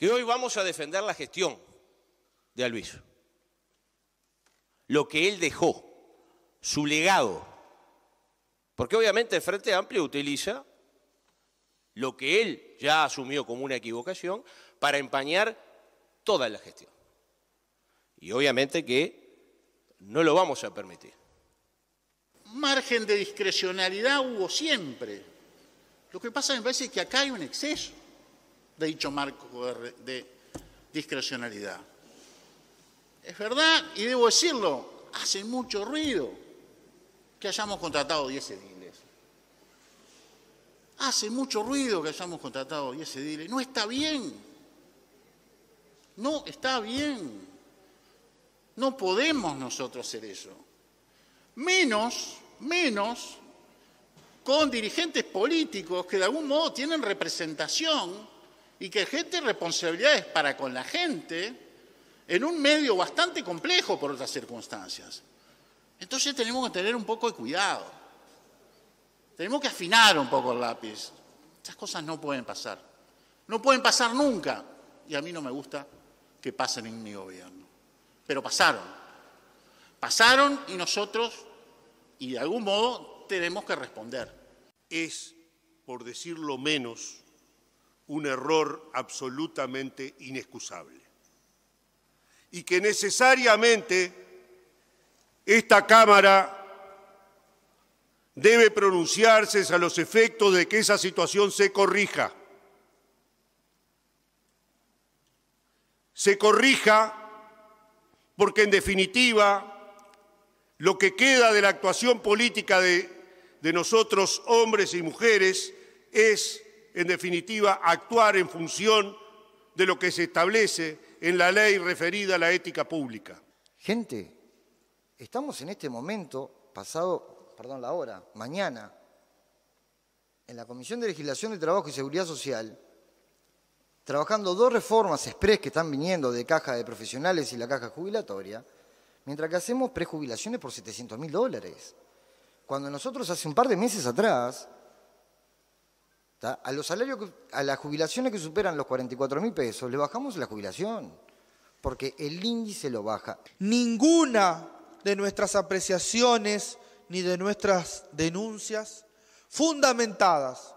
que hoy vamos a defender la gestión de Alviso, lo que él dejó, su legado, porque obviamente el Frente Amplio utiliza lo que él ya asumió como una equivocación para empañar toda la gestión. Y obviamente que no lo vamos a permitir. Margen de discrecionalidad hubo siempre. Lo que pasa me parece que acá hay un exceso de dicho marco de discrecionalidad. Es verdad, y debo decirlo, hace mucho ruido que hayamos contratado 10 ediles. Hace mucho ruido que hayamos contratado 10 ediles. No está bien. No está bien. No podemos nosotros hacer eso. Menos, menos con dirigentes políticos que de algún modo tienen representación y que gente responsabilidades para con la gente en un medio bastante complejo por otras circunstancias. Entonces tenemos que tener un poco de cuidado. Tenemos que afinar un poco el lápiz. Estas cosas no pueden pasar. No pueden pasar nunca. Y a mí no me gusta que pasen en mi gobierno. Pero pasaron. Pasaron y nosotros, y de algún modo, tenemos que responder. Es, por decirlo menos, un error absolutamente inexcusable. Y que necesariamente esta Cámara debe pronunciarse a los efectos de que esa situación se corrija. Se corrija porque en definitiva lo que queda de la actuación política de, de nosotros hombres y mujeres es en definitiva, actuar en función de lo que se establece en la ley referida a la ética pública. Gente, estamos en este momento, pasado, perdón, la hora, mañana, en la Comisión de Legislación de Trabajo y Seguridad Social, trabajando dos reformas express que están viniendo de caja de profesionales y la caja jubilatoria, mientras que hacemos prejubilaciones por 700 mil dólares. Cuando nosotros hace un par de meses atrás a los salarios, a las jubilaciones que superan los 44 mil pesos, le bajamos la jubilación, porque el índice lo baja. Ninguna de nuestras apreciaciones ni de nuestras denuncias fundamentadas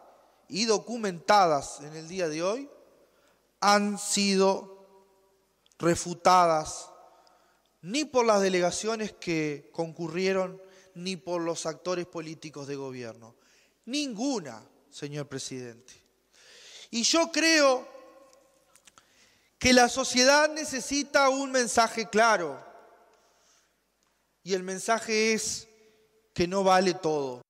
y documentadas en el día de hoy han sido refutadas ni por las delegaciones que concurrieron ni por los actores políticos de gobierno. Ninguna señor presidente. Y yo creo que la sociedad necesita un mensaje claro. Y el mensaje es que no vale todo.